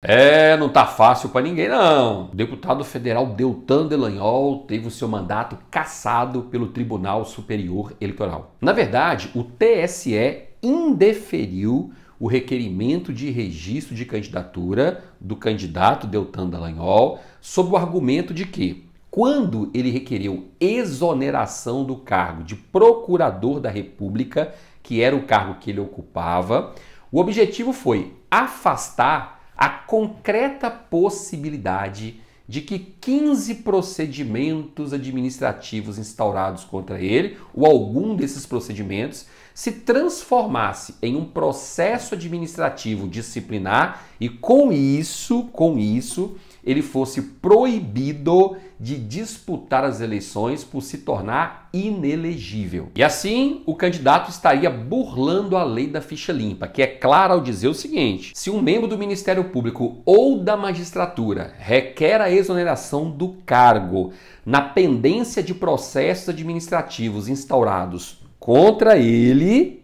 É, não tá fácil para ninguém não. O deputado federal Deltan Delanhol teve o seu mandato cassado pelo Tribunal Superior Eleitoral. Na verdade, o TSE indeferiu o requerimento de registro de candidatura do candidato Deltan Dallagnol sob o argumento de que, quando ele requereu exoneração do cargo de procurador da República, que era o cargo que ele ocupava, o objetivo foi afastar a concreta possibilidade de que 15 procedimentos administrativos instaurados contra ele, ou algum desses procedimentos, se transformasse em um processo administrativo disciplinar e com isso, com isso, ele fosse proibido de disputar as eleições por se tornar inelegível. E assim, o candidato estaria burlando a lei da ficha limpa, que é clara ao dizer o seguinte: se um membro do Ministério Público ou da magistratura requer a exoneração do cargo na pendência de processos administrativos instaurados contra ele,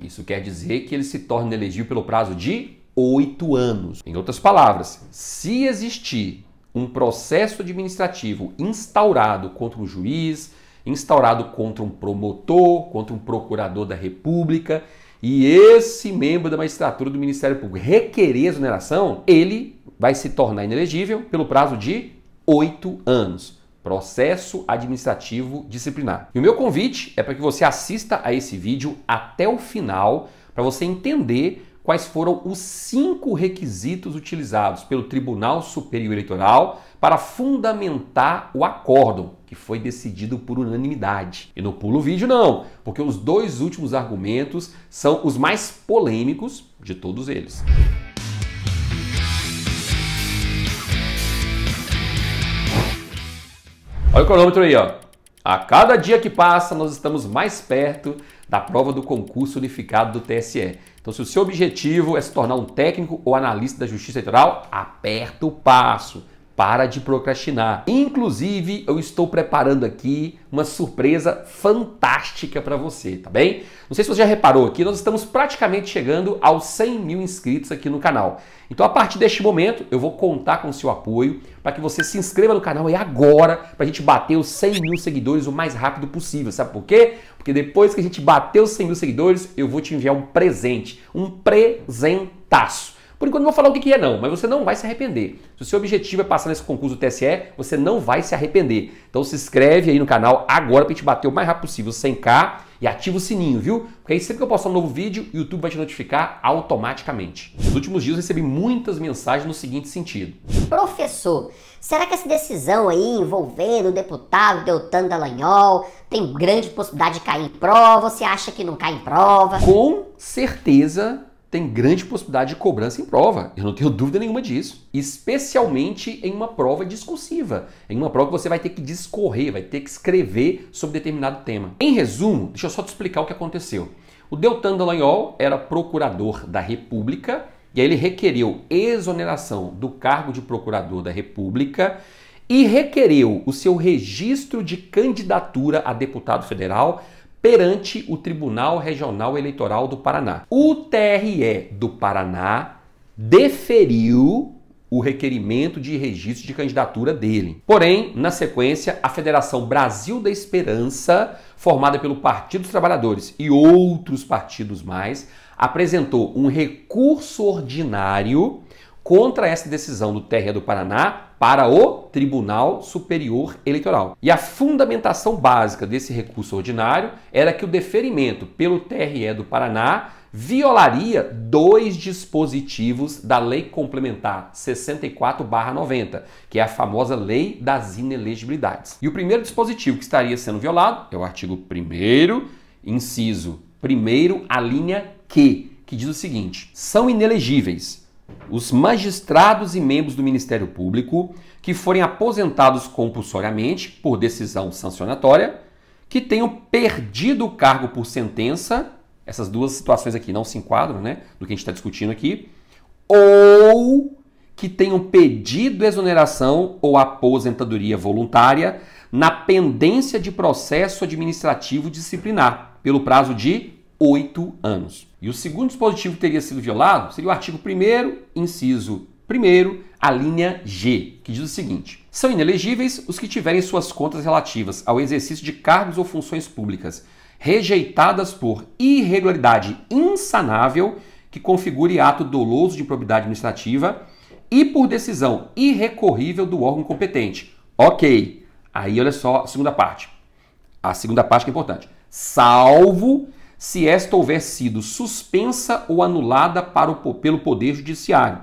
isso quer dizer que ele se torna elegível pelo prazo de oito anos. Em outras palavras, se existir um processo administrativo instaurado contra um juiz, instaurado contra um promotor, contra um procurador da República, e esse membro da magistratura do Ministério Público requerer exoneração, ele vai se tornar inelegível pelo prazo de oito anos. Processo administrativo disciplinar. E o meu convite é para que você assista a esse vídeo até o final para você entender quais foram os cinco requisitos utilizados pelo Tribunal Superior Eleitoral para fundamentar o acórdão, que foi decidido por unanimidade. E não pulo o vídeo, não, porque os dois últimos argumentos são os mais polêmicos de todos eles. Olha o cronômetro aí, ó. A cada dia que passa, nós estamos mais perto da prova do concurso unificado do TSE. Então, se o seu objetivo é se tornar um técnico ou analista da Justiça Eleitoral, aperta o passo. Para de procrastinar. Inclusive, eu estou preparando aqui uma surpresa fantástica para você, tá bem? Não sei se você já reparou aqui, nós estamos praticamente chegando aos 100 mil inscritos aqui no canal. Então, a partir deste momento, eu vou contar com o seu apoio para que você se inscreva no canal e agora para a gente bater os 100 mil seguidores o mais rápido possível. Sabe por quê? Porque depois que a gente bater os 100 mil seguidores, eu vou te enviar um presente, um presentaço. Por enquanto não vou falar o que é não, mas você não vai se arrepender. Se o seu objetivo é passar nesse concurso do TSE, você não vai se arrepender. Então se inscreve aí no canal agora para te bater o mais rápido possível 100k e ativa o sininho, viu? Porque aí sempre que eu postar um novo vídeo, o YouTube vai te notificar automaticamente. Nos últimos dias eu recebi muitas mensagens no seguinte sentido. Professor, será que essa decisão aí envolvendo o deputado Deltan Dallagnol tem grande possibilidade de cair em prova? Você acha que não cai em prova? Com certeza tem grande possibilidade de cobrança em prova. Eu não tenho dúvida nenhuma disso. Especialmente em uma prova discursiva, em uma prova que você vai ter que discorrer, vai ter que escrever sobre determinado tema. Em resumo, deixa eu só te explicar o que aconteceu. O Deltan Dallagnol era procurador da República e aí ele requereu exoneração do cargo de procurador da República e requereu o seu registro de candidatura a deputado federal perante o Tribunal Regional Eleitoral do Paraná. O TRE do Paraná deferiu o requerimento de registro de candidatura dele. Porém, na sequência, a Federação Brasil da Esperança, formada pelo Partido dos Trabalhadores e outros partidos mais, apresentou um recurso ordinário contra essa decisão do TRE do Paraná, para o Tribunal Superior Eleitoral. E a fundamentação básica desse recurso ordinário era que o deferimento pelo TRE do Paraná violaria dois dispositivos da Lei Complementar 64/90, que é a famosa Lei das Inelegibilidades. E o primeiro dispositivo que estaria sendo violado é o artigo 1 inciso 1 a linha Q, que diz o seguinte: são inelegíveis os magistrados e membros do Ministério Público que forem aposentados compulsoriamente por decisão sancionatória, que tenham perdido o cargo por sentença, essas duas situações aqui não se enquadram, né, do que a gente está discutindo aqui, ou que tenham pedido exoneração ou aposentadoria voluntária na pendência de processo administrativo disciplinar, pelo prazo de oito anos. E o segundo dispositivo que teria sido violado seria o artigo 1, inciso 1, a linha G, que diz o seguinte: são inelegíveis os que tiverem suas contas relativas ao exercício de cargos ou funções públicas rejeitadas por irregularidade insanável que configure ato doloso de improbidade administrativa e por decisão irrecorrível do órgão competente. Ok. Aí olha só a segunda parte. A segunda parte que é importante. Salvo se esta houver sido suspensa ou anulada para o, pelo Poder Judiciário,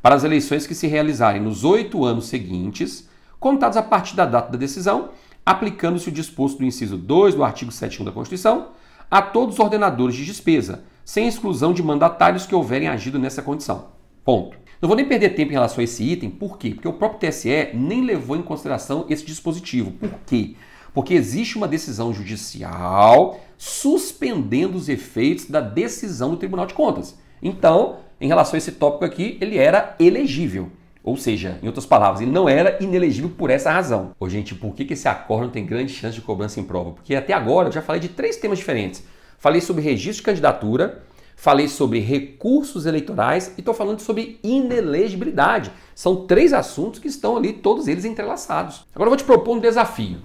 para as eleições que se realizarem nos oito anos seguintes, contados a partir da data da decisão, aplicando-se o disposto do inciso 2 do artigo 7 da Constituição a todos os ordenadores de despesa, sem exclusão de mandatários que houverem agido nessa condição. Ponto. Não vou nem perder tempo em relação a esse item, por quê? Porque o próprio TSE nem levou em consideração esse dispositivo. Por quê? Porque existe uma decisão judicial suspendendo os efeitos da decisão do Tribunal de Contas. Então, em relação a esse tópico aqui, ele era elegível. Ou seja, em outras palavras, ele não era inelegível por essa razão. Ô, gente, por que esse acordo não tem grande chance de cobrança em prova? Porque até agora eu já falei de três temas diferentes. Falei sobre registro de candidatura, falei sobre recursos eleitorais e estou falando sobre inelegibilidade. São três assuntos que estão ali, todos eles entrelaçados. Agora eu vou te propor um desafio.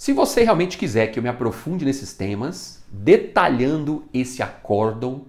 Se você realmente quiser que eu me aprofunde nesses temas, detalhando esse acórdão,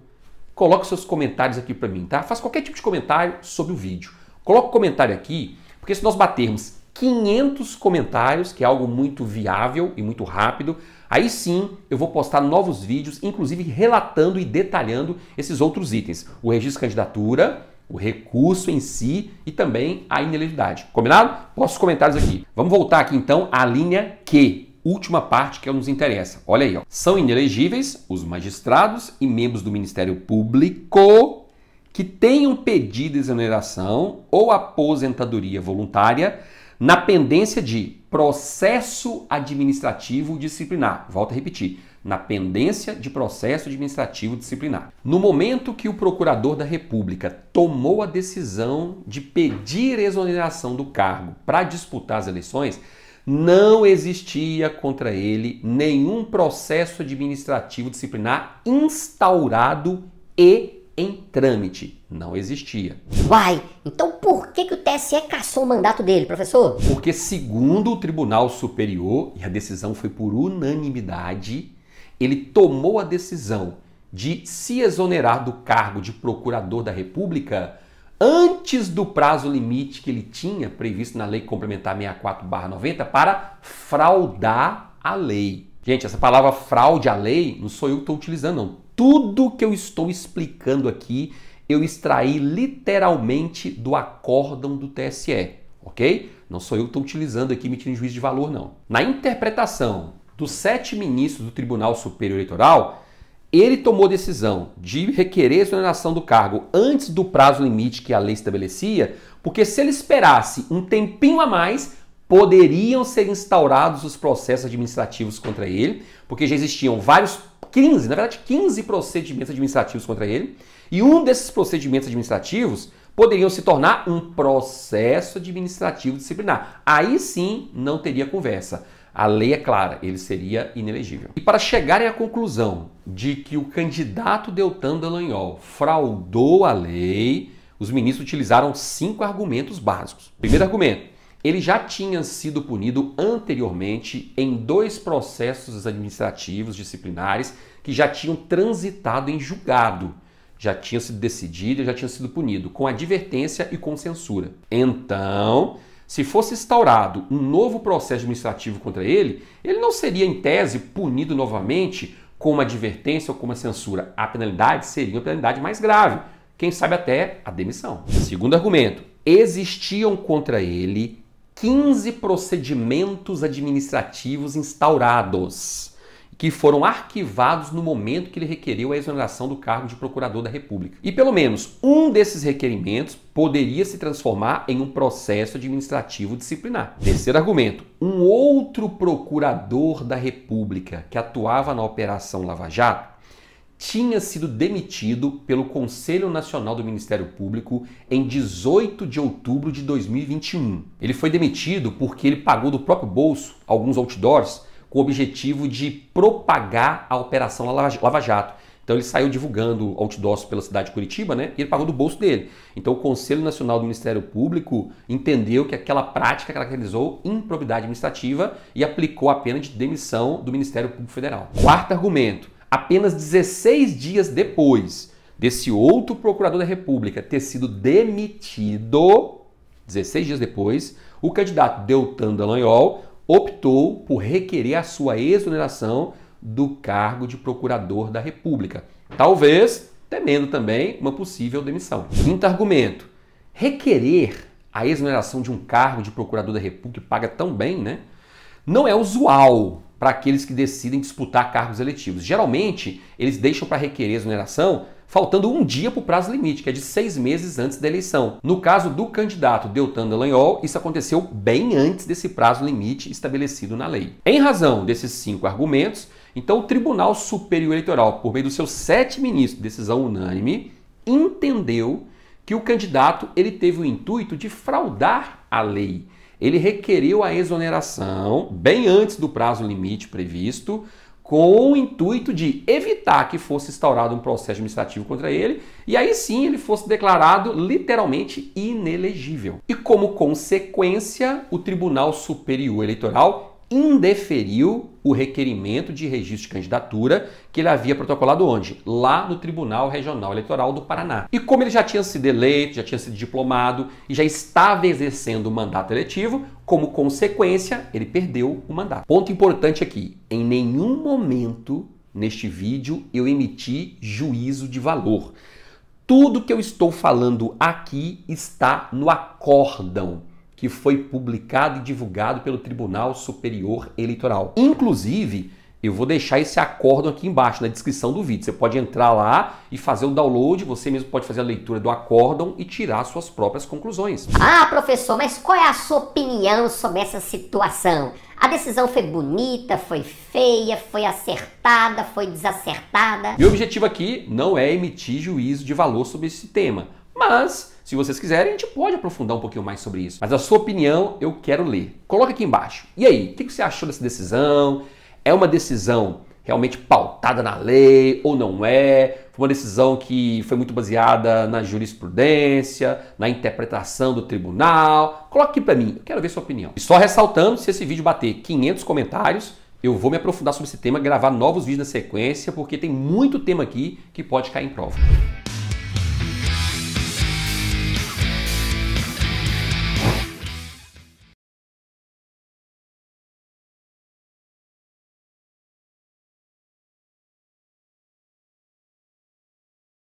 coloque seus comentários aqui para mim, tá? Faça qualquer tipo de comentário sobre o vídeo. Coloque um comentário aqui, porque se nós batermos 500 comentários, que é algo muito viável e muito rápido, aí sim eu vou postar novos vídeos, inclusive relatando e detalhando esses outros itens. O registro de candidatura, o recurso em si e também a inelegibilidade. Combinado? Posso comentários aqui. Vamos voltar aqui então à linha Q, última parte é que nos interessa. Olha aí, ó. são inelegíveis os magistrados e membros do Ministério Público que tenham pedido exoneração ou aposentadoria voluntária na pendência de processo administrativo disciplinar. Volto a repetir na pendência de processo administrativo disciplinar. No momento que o procurador da República tomou a decisão de pedir exoneração do cargo para disputar as eleições, não existia contra ele nenhum processo administrativo disciplinar instaurado e em trâmite. Não existia. Uai, então por que, que o TSE cassou o mandato dele, professor? Porque, segundo o Tribunal Superior, e a decisão foi por unanimidade, ele tomou a decisão de se exonerar do cargo de procurador da República antes do prazo limite que ele tinha previsto na Lei Complementar 64/90 para fraudar a lei. Gente, essa palavra fraude à lei não sou eu que estou utilizando, não. Tudo que eu estou explicando aqui eu extraí literalmente do acórdão do TSE, ok? Não sou eu que estou utilizando aqui, me juízo de valor, não. Na interpretação dos sete ministros do Tribunal Superior Eleitoral, ele tomou decisão de requerer a exoneração do cargo antes do prazo limite que a lei estabelecia, porque se ele esperasse um tempinho a mais, poderiam ser instaurados os processos administrativos contra ele, porque já existiam vários 15, na verdade 15 procedimentos administrativos contra ele, e um desses procedimentos administrativos poderiam se tornar um processo administrativo disciplinar. Aí sim não teria conversa. A lei é clara, ele seria inelegível. E para chegarem à conclusão de que o candidato Deltan Dallagnol fraudou a lei, os ministros utilizaram cinco argumentos básicos. Primeiro argumento, ele já tinha sido punido anteriormente em dois processos administrativos disciplinares que já tinham transitado em julgado. Já tinha sido decidido, já tinha sido punido, com advertência e com censura. Então, se fosse instaurado um novo processo administrativo contra ele, ele não seria, em tese, punido novamente com uma advertência ou com uma censura. A penalidade seria uma penalidade mais grave, quem sabe até a demissão. Segundo argumento, existiam contra ele 15 procedimentos administrativos instaurados que foram arquivados no momento que ele requeriu a exoneração do cargo de procurador da República. E pelo menos um desses requerimentos poderia se transformar em um processo administrativo disciplinar. Terceiro argumento: um outro procurador da República que atuava na Operação Lava Jato tinha sido demitido pelo Conselho Nacional do Ministério Público em 18 de outubro de 2021. Ele foi demitido porque ele pagou do próprio bolso alguns outdoors com o objetivo de propagar a Operação Lava Jato. Então ele saiu divulgando outdoors pela cidade de Curitiba, né? E ele pagou do bolso dele. Então o Conselho Nacional do Ministério Público entendeu que aquela prática caracterizou improbidade administrativa e aplicou a pena de demissão do Ministério Público Federal. Quarto argumento: apenas 16 dias depois desse outro procurador da República ter sido demitido, 16 dias depois, o candidato Deltan Dallagnol optou por requerer a sua exoneração do cargo de procurador da República, talvez temendo também uma possível demissão. Quinto argumento: requerer a exoneração de um cargo de procurador da República que paga tão bem, né? Não é usual para aqueles que decidem disputar cargos eletivos. Geralmente, eles deixam para requerer exoneração faltando um dia para o prazo limite, que é de seis meses antes da eleição. No caso do candidato Deltan Dallagnol, isso aconteceu bem antes desse prazo limite estabelecido na lei. Em razão desses cinco argumentos, então o Tribunal Superior Eleitoral, por meio dos seus sete ministros, decisão unânime, entendeu que o candidato ele teve o intuito de fraudar a lei. Ele requereu a exoneração bem antes do prazo limite previsto com o intuito de evitar que fosse instaurado um processo administrativo contra ele e aí sim ele fosse declarado literalmente inelegível. E como consequência, o Tribunal Superior Eleitoral indeferiu o requerimento de registro de candidatura que ele havia protocolado onde? Lá no Tribunal Regional Eleitoral do Paraná. E como ele já tinha sido eleito, já tinha sido diplomado e já estava exercendo o mandato eletivo, como consequência, ele perdeu o mandato. Ponto importante aqui: em nenhum momento neste vídeo eu emiti juízo de valor. Tudo que eu estou falando aqui está no acórdão que foi publicado e divulgado pelo Tribunal Superior Eleitoral. Inclusive, eu vou deixar esse acórdão aqui embaixo na descrição do vídeo. Você pode entrar lá e fazer o download, você mesmo pode fazer a leitura do acórdão e tirar suas próprias conclusões. Ah, professor, mas qual é a sua opinião sobre essa situação? A decisão foi bonita, foi feia, foi acertada, foi desacertada? Meu objetivo aqui não é emitir juízo de valor sobre esse tema, mas se vocês quiserem, a gente pode aprofundar um pouquinho mais sobre isso. Mas a sua opinião eu quero ler. Coloca aqui embaixo. E aí, o que você achou dessa decisão? É uma decisão realmente pautada na lei ou não é? Foi uma decisão que foi muito baseada na jurisprudência, na interpretação do tribunal. Coloca aqui para mim, eu quero ver sua opinião. E só ressaltando, se esse vídeo bater 500 comentários, eu vou me aprofundar sobre esse tema, gravar novos vídeos na sequência, porque tem muito tema aqui que pode cair em prova.